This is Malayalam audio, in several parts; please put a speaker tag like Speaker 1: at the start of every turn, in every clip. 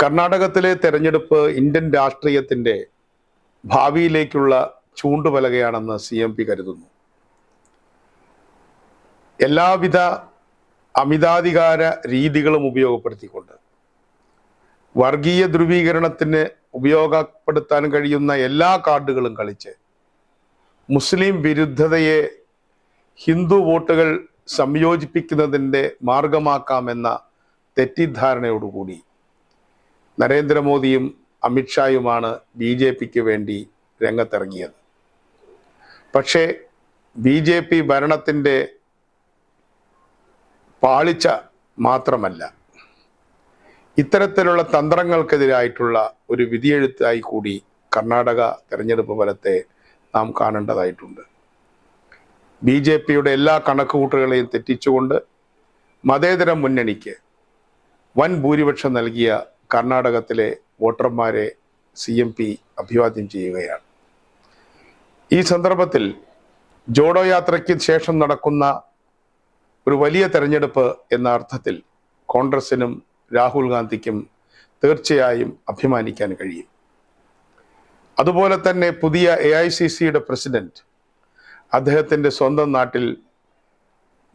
Speaker 1: കർണാടകത്തിലെ തെരഞ്ഞെടുപ്പ് ഇന്ത്യൻ രാഷ്ട്രീയത്തിന്റെ ഭാവിയിലേക്കുള്ള ചൂണ്ടുപലകയാണെന്ന് സി എം പി കരുതുന്നു എല്ലാവിധ അമിതാധികാര രീതികളും ഉപയോഗപ്പെടുത്തിക്കൊണ്ട് വർഗീയ ധ്രുവീകരണത്തിന് ഉപയോഗപ്പെടുത്താൻ കഴിയുന്ന എല്ലാ കാർഡുകളും കളിച്ച് മുസ്ലിം വിരുദ്ധതയെ ഹിന്ദു വോട്ടുകൾ സംയോജിപ്പിക്കുന്നതിൻ്റെ മാർഗമാക്കാമെന്ന തെറ്റിദ്ധാരണയോടുകൂടി നരേന്ദ്രമോദിയും അമിത്ഷായുമാണ് ബി ജെ പിക്ക് വേണ്ടി രംഗത്തിറങ്ങിയത് പക്ഷേ ബി ജെ പി ഭരണത്തിൻ്റെ പാളിച്ച മാത്രമല്ല ഇത്തരത്തിലുള്ള തന്ത്രങ്ങൾക്കെതിരായിട്ടുള്ള ഒരു വിധിയെഴുത്തായി കൂടി കർണാടക തെരഞ്ഞെടുപ്പ് ഫലത്തെ നാം കാണേണ്ടതായിട്ടുണ്ട് ബി ജെ പിയുടെ എല്ലാ കണക്കുകൂട്ടുകളെയും തെറ്റിച്ചുകൊണ്ട് മതേതര മുന്നണിക്ക് വൻ ഭൂരിപക്ഷം നൽകിയ കർണാടകത്തിലെ വോട്ടർമാരെ സി എം പി അഭിവാദ്യം ചെയ്യുകയാണ് ഈ സന്ദർഭത്തിൽ ജോഡോ യാത്രയ്ക്ക് ശേഷം നടക്കുന്ന ഒരു വലിയ തെരഞ്ഞെടുപ്പ് എന്ന അർത്ഥത്തിൽ കോൺഗ്രസിനും രാഹുൽ ഗാന്ധിക്കും തീർച്ചയായും അഭിമാനിക്കാൻ കഴിയും അതുപോലെ തന്നെ പുതിയ എ ഐ സി സിയുടെ പ്രസിഡന്റ് അദ്ദേഹത്തിൻ്റെ സ്വന്തം നാട്ടിൽ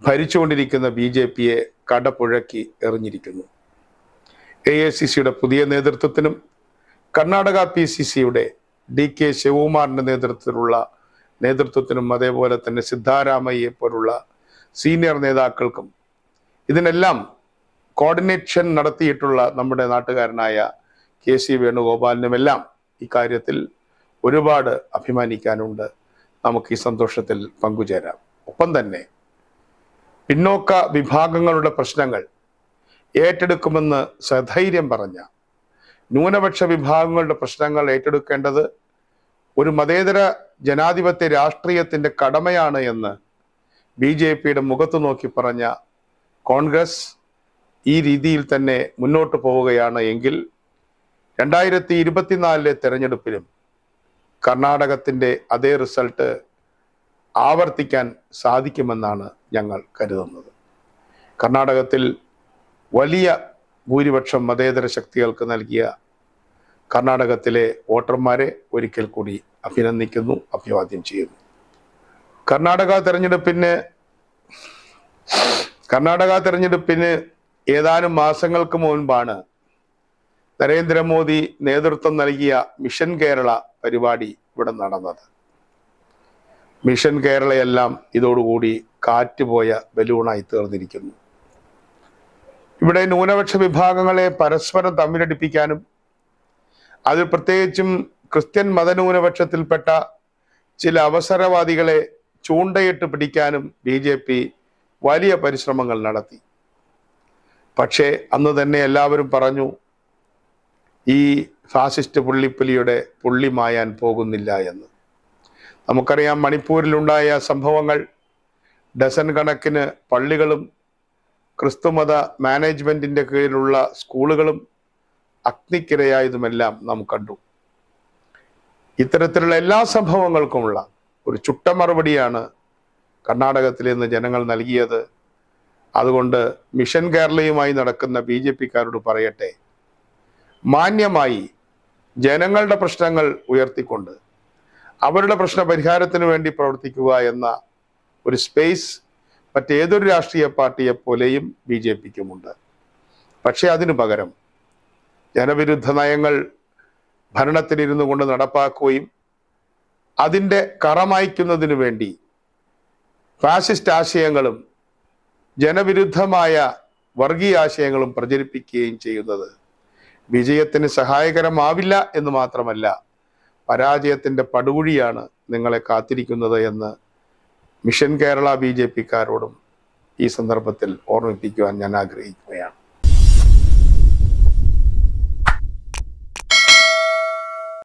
Speaker 1: ഭരിച്ചുകൊണ്ടിരിക്കുന്ന ബി ജെ പിയെ കടപുഴക്കി എറിഞ്ഞിരിക്കുന്നു എ ഐ സി സിയുടെ പുതിയ നേതൃത്വത്തിനും കർണാടക പി സി സിയുടെ ഡി കെ ശിവകുമാറിന്റെ നേതൃത്വത്തിലുള്ള നേതൃത്വത്തിനും അതേപോലെ തന്നെ സിദ്ധാരാമയ്യെ പോലുള്ള സീനിയർ നേതാക്കൾക്കും ഇതിനെല്ലാം കോർഡിനേഷൻ നടത്തിയിട്ടുള്ള നമ്മുടെ നാട്ടുകാരനായ കെ സി വേണുഗോപാലിനുമെല്ലാം ഇക്കാര്യത്തിൽ ഒരുപാട് അഭിമാനിക്കാനുണ്ട് നമുക്ക് ഈ സന്തോഷത്തിൽ പങ്കുചേരാം ഒപ്പം തന്നെ പിന്നോക്ക വിഭാഗങ്ങളുടെ പ്രശ്നങ്ങൾ ഏറ്റെടുക്കുമെന്ന് സധൈര്യം പറഞ്ഞ ന്യൂനപക്ഷ വിഭാഗങ്ങളുടെ പ്രശ്നങ്ങൾ ഏറ്റെടുക്കേണ്ടത് ഒരു മതേതര ജനാധിപത്യ രാഷ്ട്രീയത്തിന്റെ കടമയാണ് എന്ന് ബി ജെ പിയുടെ മുഖത്ത് നോക്കി പറഞ്ഞ കോൺഗ്രസ് ഈ രീതിയിൽ തന്നെ മുന്നോട്ട് പോവുകയാണ് എങ്കിൽ രണ്ടായിരത്തി ഇരുപത്തിനാലിലെ തെരഞ്ഞെടുപ്പിലും കർണാടകത്തിന്റെ അതേ റിസൾട്ട് ആവർത്തിക്കാൻ സാധിക്കുമെന്നാണ് ഞങ്ങൾ കരുതുന്നത് കർണാടകത്തിൽ വലിയ ഭൂരിപക്ഷം മതേതര ശക്തികൾക്ക് നൽകിയ കർണാടകത്തിലെ വോട്ടർമാരെ ഒരിക്കൽ കൂടി അഭിനന്ദിക്കുന്നു അഭിവാദ്യം ചെയ്യുന്നു കർണാടക തെരഞ്ഞെടുപ്പിന് കർണാടക തെരഞ്ഞെടുപ്പിന് ഏതാനും മാസങ്ങൾക്ക് മുൻപാണ് നരേന്ദ്രമോദി നേതൃത്വം നൽകിയ മിഷൻ കേരള പരിപാടി ഇവിടെ നടന്നത് മിഷൻ കേരളയെല്ലാം ഇതോടുകൂടി കാറ്റുപോയ ബലൂണായി തീർന്നിരിക്കുന്നു ഇവിടെ ന്യൂനപക്ഷ വിഭാഗങ്ങളെ പരസ്പരം തമ്മിലടിപ്പിക്കാനും അതിൽ പ്രത്യേകിച്ചും ക്രിസ്ത്യൻ മതന്യൂനപക്ഷത്തിൽപ്പെട്ട ചില അവസരവാദികളെ ചൂണ്ടയിട്ട് പിടിക്കാനും ബി ജെ പി വലിയ പരിശ്രമങ്ങൾ നടത്തി പക്ഷേ അന്ന് തന്നെ എല്ലാവരും പറഞ്ഞു ഈ ഫാസിസ്റ്റ് പുള്ളിപ്പുലിയുടെ പുള്ളി മായാൻ പോകുന്നില്ല എന്ന് നമുക്കറിയാം മണിപ്പൂരിലുണ്ടായ സംഭവങ്ങൾ ഡസൻ കണക്കിന് പള്ളികളും ക്രിസ്തുമത മാനേജ്മെന്റിന്റെ കീഴിലുള്ള സ്കൂളുകളും അഗ്നിക്കിരയായതുമെല്ലാം നാം കണ്ടു ഇത്തരത്തിലുള്ള എല്ലാ സംഭവങ്ങൾക്കുമുള്ള ഒരു ചുട്ട മറുപടിയാണ് കർണാടകത്തിൽ നിന്ന് ജനങ്ങൾ നൽകിയത് അതുകൊണ്ട് മിഷൻ കേരളയുമായി നടക്കുന്ന ബി ജെ പിക്കാരോട് പറയട്ടെ മാന്യമായി ജനങ്ങളുടെ പ്രശ്നങ്ങൾ ഉയർത്തിക്കൊണ്ട് അവരുടെ പ്രശ്ന പരിഹാരത്തിന് വേണ്ടി പ്രവർത്തിക്കുക എന്ന ഒരു സ്പേസ് മറ്റേതൊരു രാഷ്ട്രീയ പാർട്ടിയെ പോലെയും ബി ജെ പിക്കുമുണ്ട് പക്ഷേ അതിനു പകരം ജനവിരുദ്ധ നയങ്ങൾ ഭരണത്തിലിരുന്നു കൊണ്ട് നടപ്പാക്കുകയും അതിൻ്റെ കറമായ്ക്കുന്നതിനു വേണ്ടി ഫാസിസ്റ്റ് ആശയങ്ങളും ജനവിരുദ്ധമായ വർഗീയ ആശയങ്ങളും പ്രചരിപ്പിക്കുകയും ചെയ്യുന്നത് വിജയത്തിന് സഹായകരമാവില്ല എന്ന് മാത്രമല്ല പരാജയത്തിൻ്റെ പടുകുഴിയാണ് നിങ്ങളെ കാത്തിരിക്കുന്നത് എന്ന് മിഷൻ കേരള ബി ജെ പിക്കാരോടും ഈ സന്ദർഭത്തിൽ ഓർമ്മിപ്പിക്കുവാൻ ഞാൻ ആഗ്രഹിക്കുകയാണ്